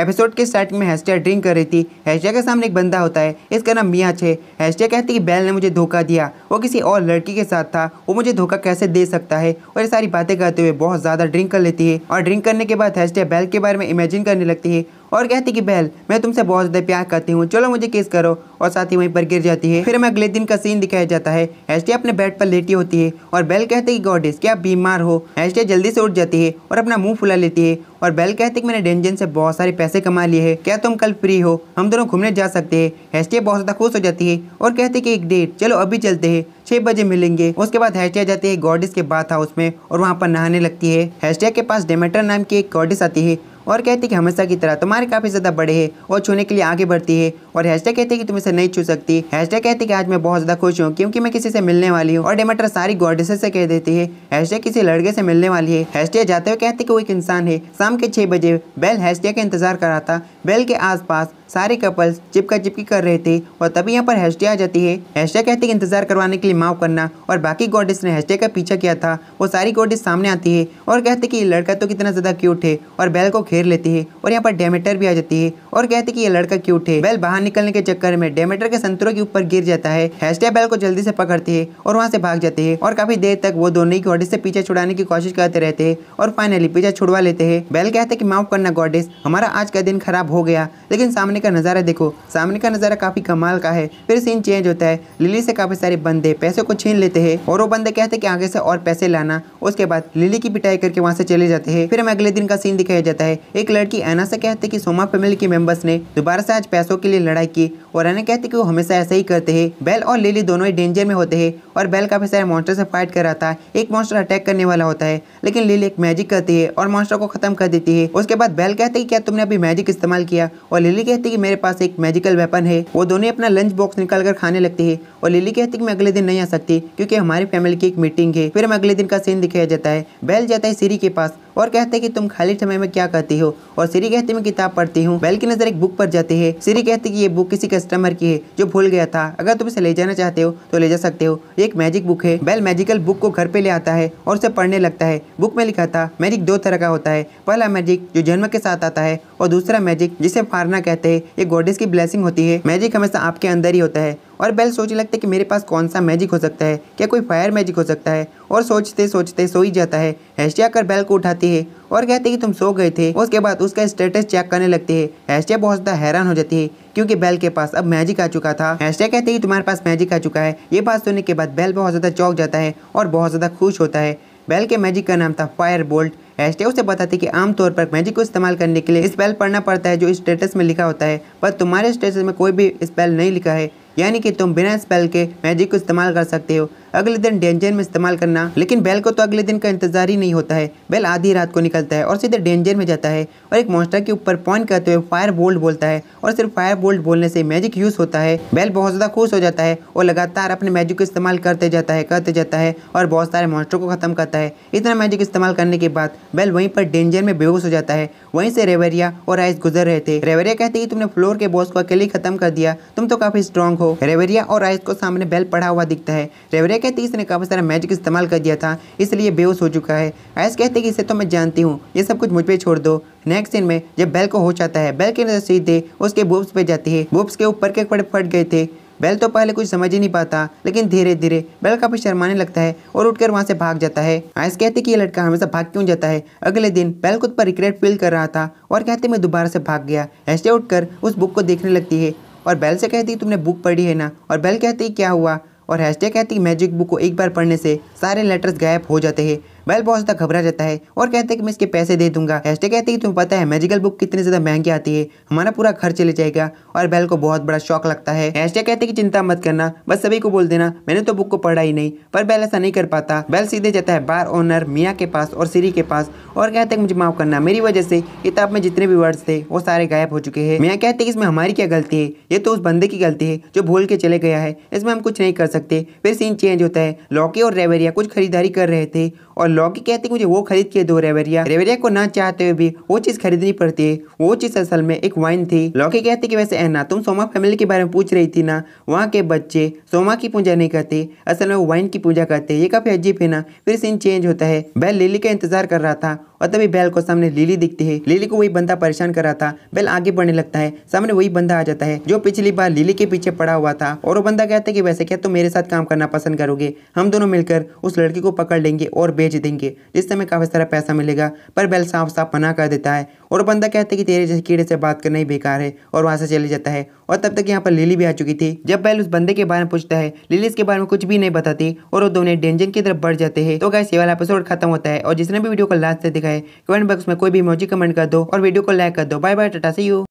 episode के starting में hashtag drink कर रही थी हैशटैग के सामने एक बंदा होता है इसका नाम मियाँ छे हैशटैग कहती है कि बैल ने मुझे धोखा दिया वो किसी और लड़की के साथ था वो मुझे धोखा कैसे दे सकता है और ये सारी बातें करते हुए बहुत ज़्यादा ड्रिंक कर लेती है और ड्रिंक करने के बाद हैशटैग बैल के बारे में इमेजिन करने लगती है और कहती कि बैल मैं तुमसे बहुत ज़्यादा प्यार करती हूँ चलो मुझे किस करो और साथ ही वहीं पर गिर जाती है फिर हमें अगले दिन का सीन दिखाया जाता है एस्टिया अपने बेड पर लेटी होती है और बेल कहते कि गॉडेस क्या बीमार हो एस्टिया जल्दी से उठ जाती है और अपना मुंह फुला लेती है और बेल कहते कि मैंने डेंजन से बहुत सारे पैसे कमा लिए हैं क्या तुम कल फ्री हो हम दोनों घूमने जा सकते हैं हेस्टिया बहुत ज़्यादा खुश हो जाती है और कहते कि एक डेट चलो अभी चलते हैं छह बजे मिलेंगे उसके बाद हेस्टिया जाती है गॉडिस के बाथ हाउस में और वहाँ पर नहाने लगती है हेस्टिया के पास डेमेटर नाम की एक गॉडिस आती है और कहती है कि हमेशा की तरह तुम्हारे काफ़ी ज़्यादा बड़े हैं और छूने के लिए आगे बढ़ती है और हेस्टिया कहती है कि तुम्हें से नहीं छू सकती हैशटैग कहती कि आज मैं बहुत ज्यादा खुश हूँ क्योंकि मैं किसी से मिलने वाली हूँ और डेमेटर सारी गॉडेसेस से कह देती है हैशटैग किसी लड़के से मिलने वाली है हैशटैग जाते हुए कहती कि वो एक इंसान है शाम के छह बजे बेल हैशटैग का इंतजार कर रहा था बेल के आसपास सारे कपल्स चिपका चिपकी कर रहे थे और तभी यहाँ पर हैशटैग आ जाती है हैशटैग कहते हैं इंतजार करवाने के लिए माफ करना और बाकी गोडिस ने हैशटैग का पीछा किया था वो सारी गोडिस सामने आती है और कहते कि ये लड़का तो कितना ज़्यादा क्यूट है और बैल को घेर लेती है और यहाँ पर डेमेटर भी आ जाती है और कहते कि ये लड़का क्यूट है बैल बाहर निकलने के चक्कर में डेमेटर के संतरों के ऊपर गिर जाता है हैशटैग बैल को जल्दी से पकड़ती है और वहाँ से भाग जाते है और काफ़ी देर तक वो दोनों ही गोडिस से पीछे छुड़ाने की कोशिश करते रहते हैं और फाइनली पीछा छुड़वा लेते हैं बैल कहते कि माफ करना गोडिस हमारा आज का दिन खराब हो गया लेकिन सामने का नज़ारा देखो सामने का नज़ारा काफ़ी कमाल का है फिर सीन चेंज होता है लिली से काफ़ी सारे बंदे पैसे को छीन लेते हैं और वो बंदे कहते हैं कि आगे से और पैसे लाना उसके बाद लिली की पिटाई करके वहाँ से चले जाते हैं फिर हमें अगले दिन का सीन दिखाया जाता है एक लड़की ऐना से कहते हैं कि सोमा फैमिली के मेम्बर्स ने दोबारा से आज पैसों के लिए लड़ाई की और रैना कहते कि वो हमेशा ऐसा ही करते हैं बेल और लिली दोनों ही डेंजर में होते हैं और बेल काफ़ी सारे मॉन्स्टर से फाइट कर रहा था एक मॉन्स्टर अटैक करने वाला होता है लेकिन लिली एक मैजिक करती है और मॉन्स्टर को खत्म कर देती है उसके बाद बेल कहते हैं कि क्या तुमने अभी मैजिक इस्तेमाल किया और लिली कहती है कि मेरे पास एक मैजिकल वेपन है वो दोनों अपना लंच बॉक्स निकाल कर खाने लगती है और लिली कहती है कि मैं अगले दिन नहीं आ सकती क्योंकि हमारी फैमिली की एक मीटिंग है फिर हम अगले दिन का सीन दिखाया जाता है बेल जाता है सीरी के पास और कहते हैं कि तुम खाली समय में क्या करती हो और सीरी कहती मैं किताब पढ़ती हूँ बैल की नज़र एक बुक पर जाती है सीरी कहती कि ये बुक किसी कस्टमर की है जो भूल गया था अगर तुम इसे ले जाना चाहते हो तो ले जा सकते हो ये एक मैजिक बुक है बैल मैजिकल बुक को घर पे ले आता है और उसे पढ़ने लगता है बुक में लिखा था मैजिक दो तरह का होता है पहला मैजिक जो जन्म के साथ आता है और दूसरा मैजिक जिसे फारना कहते हैं ये गॉडेस की ब्लेसिंग होती है मैजिक हमेशा आपके अंदर ही होता है और बेल सोचने लगता है कि मेरे पास कौन सा मैजिक हो सकता है क्या कोई फायर मैजिक हो सकता है और सोचते सोचते सो ही जाता है हैस्टिया कर बेल को उठाती है और कहते कि तुम सो गए थे उसके बाद उसका स्टेटस चेक करने लगते है हैस्टिया बहुत ज़्यादा हैरान हो जाती है क्योंकि बेल के पास अब मैजिक आ चुका था हैस्टिया कहते हैं कि तुम्हारे पास मैजिक आ चुका है ये बात सुनने के बाद बेल बहुत ज़्यादा चौक जाता है और बहुत ज़्यादा खुश होता है बेल के मैजिक का नाम था फायर बोल्ट हैशटैग उसे बताते कि आमतौर पर मैजिक को इस्तेमाल करने के लिए स्पेल पढ़ना पड़ता है जो स्टेटस में लिखा होता है पर तुम्हारे स्टेटस में कोई भी स्पेल नहीं लिखा है यानी कि तुम बिना स्पेल के मैजिक को इस्तेमाल कर सकते हो अगले दिन डेंजर में इस्तेमाल करना लेकिन बैल को तो अगले दिन का इंतजार ही नहीं होता है बैल आधी रात को निकलता है और सीधे डेंजर में जाता है और एक मॉन्स्टर के ऊपर पॉइंट करते हुए फायर बोल्ट बोलता है और सिर्फ फायर बोल्ट बोलने से मैजिक यूज होता है बैल बहुत ज़्यादा खुश हो जाता है और लगातार अपने मैजिक का इस्तेमाल करते जाता है करते जाता है और बहुत सारे मॉन्स्टर को खत्म करता है इतना मैजिक इस्तेमाल करने के बाद बैल वहीं पर डेंजर में बेहोश हो जाता है वहीं से रेवेरिया और आइस गुजर रहे थे रेवेरिया कहते कि तुमने फ्लोर के बॉस को अकेले खत्म कर दिया तुम तो काफी स्ट्रांग हो रेवेरिया और आइस को सामने बैल पड़ा हुआ दिखता है रेवरिया कहते इसने काफ़ी सारा मैजिक इस्तेमाल कर दिया था इसलिए बेहोश हो चुका है ऐस कहते कि इसे तो मैं जानती हूँ ये सब कुछ मुझ पर छोड़ दो नेक्स्ट सीन में जब बेल को हो जाता है बेल की नज़र सीधे उसके बुब्स पे जाती है बुब्स के ऊपर के कपड़े फट गए थे बेल तो पहले कुछ समझ ही नहीं पाता लेकिन धीरे धीरे बेल काफी शर्माने लगता है और उठकर वहां से भाग जाता है आयस कहते कि ये लड़का हमेशा भाग क्यों जाता है अगले दिन बेल खुद पर रिग्रेट फील कर रहा था और कहते मैं दोबारा से भाग गया ऐसे उठकर उस बुक को देखने लगती है और बेल से कहती तुमने बुक पढ़ी है ना और बेल कहती क्या हुआ और हैशटैग कहती है मैजिक बुक को एक बार पढ़ने से सारे लेटर्स गायब हो जाते हैं बैल बहुत ज्यादा घबरा जाता है और कहते हैं कि मैं इसके पैसे दे दूंगा हैस्टे कहते हैं कि तुम्हें पता है मेजिकल बुक कितनी ज़्यादा महंगी आती है हमारा पूरा घर चले जाएगा और बैल को बहुत बड़ा शौक लगता है हैस्टे कहते कि चिंता मत करना बस सभी को बोल देना मैंने तो बुक को पढ़ा ही नहीं पर बैल ऐसा नहीं कर पाता बैल सीधे जाता है बार ओनर मियाँ के पास और सीरी के पास और कहते हैं मुझे माफ़ करना मेरी वजह से किताब में जितने भी वर्ड्स थे वो सारे गायब हो चुके हैं मियाँ कहते हैं इसमें हमारी क्या गलती है ये तो उस बंदे की गलती है जो भूल के चले गया है इसमें हम कुछ नहीं कर सकते फिर सीन चेंज होता है लॉकी और रेवेरिया कुछ खरीदारी कर रहे थे और लौकी कहते मुझे वो खरीद के दो रेवरिया रेवरिया को ना चाहते हुए भी वो चीज खरीदनी पड़ती है वो चीज असल में एक वाइन थी लौकी कहते कि वैसे ऐना तुम सोमा फैमिली के बारे में पूछ रही थी ना वहाँ के बच्चे सोमा की पूजा नहीं करते असल में वो वाइन की पूजा करते ये काफी अजीब है ना फिर सीन चेंज होता है बैल लिली का इंतजार कर रहा था और तभी बैल को सामने लिली दिखती है लिली को वही बंदा परेशान कर रहा था बैल आगे बढ़ने लगता है सामने वही बंदा आ जाता है जो पिछली बार लिली के पीछे पड़ा हुआ था और वो बंदा कहता है कि वैसे क्या तुम मेरे साथ काम करना पसंद करोगे हम दोनों मिलकर उस लड़की को पकड़ लेंगे और बेच देंगे जिससे हमें काफ़ी सारा पैसा मिलेगा पर बैल साफ साफ मना कर देता है और बंदा कहता है कि तेरे जैसे कीड़े से बात करना ही बेकार है और वहाँ से चले जाता है और तब तक यहाँ पर लिली भी आ चुकी थी जब बैल उस बंदे के बारे में पूछता है लिली इसके बारे में कुछ भी नहीं बताती और वो दोनों डेंजन की तरफ बढ़ जाते हैं तो गैस ये वाला एपिसोड खत्म होता है और जिसने भी वीडियो को लास्ट से दिखाए कमेंट बॉक्स में कोई भी मोजी कमेंट कर दो और वीडियो को लाइक कर दो bye bye tata see you